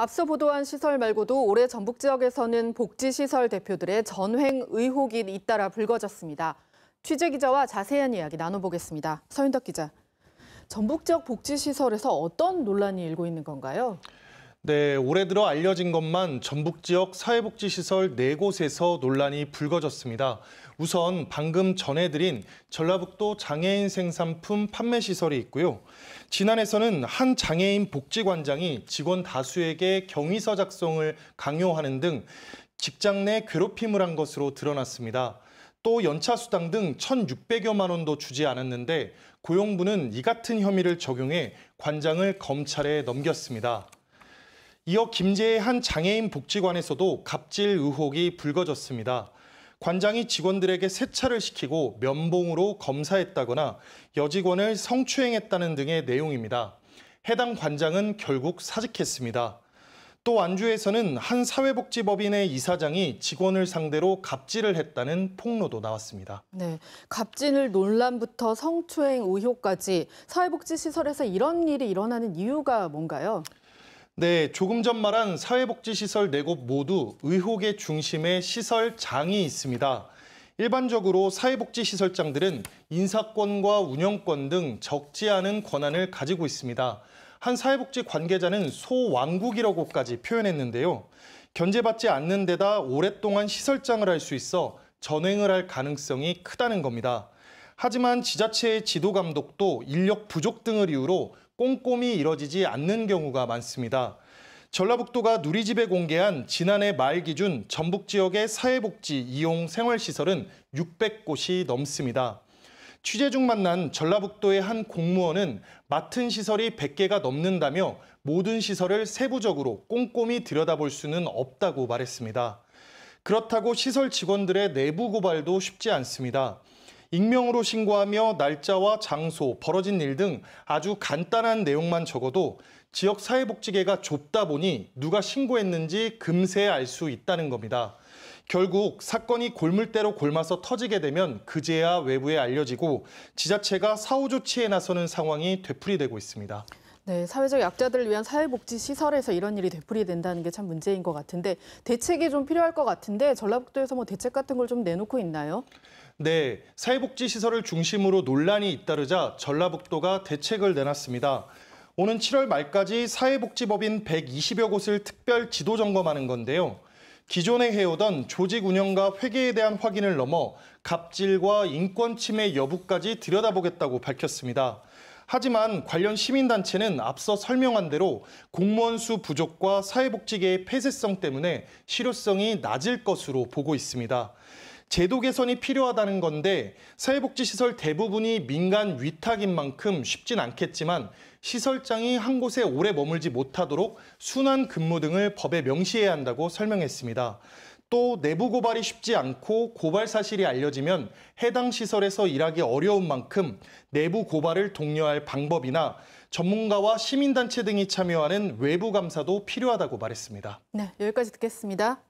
앞서 보도한 시설 말고도 올해 전북 지역에서는 복지시설 대표들의 전횡 의혹이 잇따라 불거졌습니다. 취재 기자와 자세한 이야기 나눠보겠습니다. 서윤덕 기자. 전북 지역 복지시설에서 어떤 논란이 일고 있는 건가요? 네, 올해 들어 알려진 것만 전북 지역 사회복지시설 네곳에서 논란이 불거졌습니다. 우선 방금 전해드린 전라북도 장애인 생산품 판매 시설이 있고요. 지난해에서는 한 장애인 복지관장이 직원 다수에게 경위서 작성을 강요하는 등 직장 내 괴롭힘을 한 것으로 드러났습니다. 또 연차 수당 등 1,600여만 원도 주지 않았는데 고용부는 이 같은 혐의를 적용해 관장을 검찰에 넘겼습니다. 이어 김제의 한 장애인 복지관에서도 갑질 의혹이 불거졌습니다. 관장이 직원들에게 세차를 시키고 면봉으로 검사했다거나 여직원을 성추행했다는 등의 내용입니다. 해당 관장은 결국 사직했습니다. 또 안주에서는 한 사회복지법인의 이사장이 직원을 상대로 갑질을 했다는 폭로도 나왔습니다. 네, 갑질 을 논란부터 성추행 의혹까지 사회복지시설에서 이런 일이 일어나는 이유가 뭔가요? 네, 조금 전 말한 사회복지시설 네 곳 모두 의혹의 중심에 시설장이 있습니다. 일반적으로 사회복지시설장들은 인사권과 운영권 등 적지 않은 권한을 가지고 있습니다. 한 사회복지 관계자는 소왕국이라고까지 표현했는데요. 견제받지 않는 데다 오랫동안 시설장을 할 수 있어 전횡을 할 가능성이 크다는 겁니다. 하지만 지자체의 지도 감독도 인력 부족 등을 이유로 꼼꼼히 이뤄지지 않는 경우가 많습니다. 전라북도가 누리집에 공개한 지난해 말 기준 전북 지역의 사회복지 이용 생활시설은 600곳이 넘습니다. 취재 중 만난 전라북도의 한 공무원은 맡은 시설이 100개가 넘는다며 모든 시설을 세부적으로 꼼꼼히 들여다볼 수는 없다고 말했습니다. 그렇다고 시설 직원들의 내부 고발도 쉽지 않습니다. 익명으로 신고하며 날짜와 장소, 벌어진 일 등 아주 간단한 내용만 적어도 지역 사회복지계가 좁다 보니 누가 신고했는지 금세 알 수 있다는 겁니다. 결국 사건이 골물대로 골마서 터지게 되면 그제야 외부에 알려지고 지자체가 사후 조치에 나서는 상황이 되풀이되고 있습니다. 네, 사회적 약자들을 위한 사회복지 시설에서 이런 일이 되풀이된다는 게 참 문제인 것 같은데 대책이 좀 필요할 것 같은데 전라북도에서 뭐 대책 같은 걸 좀 내놓고 있나요? 네, 사회복지 시설을 중심으로 논란이 잇따르자 전라북도가 대책을 내놨습니다. 오는 7월 말까지 사회복지법인 120여 곳을 특별 지도 점검하는 건데요. 기존에 해오던 조직 운영과 회계에 대한 확인을 넘어 갑질과 인권 침해 여부까지 들여다보겠다고 밝혔습니다. 하지만 관련 시민단체는 앞서 설명한 대로 공무원 수 부족과 사회복지계의 폐쇄성 때문에 실효성이 낮을 것으로 보고 있습니다. 제도 개선이 필요하다는 건데 사회복지시설 대부분이 민간 위탁인 만큼 쉽진 않겠지만 시설장이 한 곳에 오래 머물지 못하도록 순환 근무 등을 법에 명시해야 한다고 설명했습니다. 또 내부 고발이 쉽지 않고 고발 사실이 알려지면 해당 시설에서 일하기 어려운 만큼 내부 고발을 독려할 방법이나 전문가와 시민단체 등이 참여하는 외부 감사도 필요하다고 말했습니다. 네, 여기까지 듣겠습니다.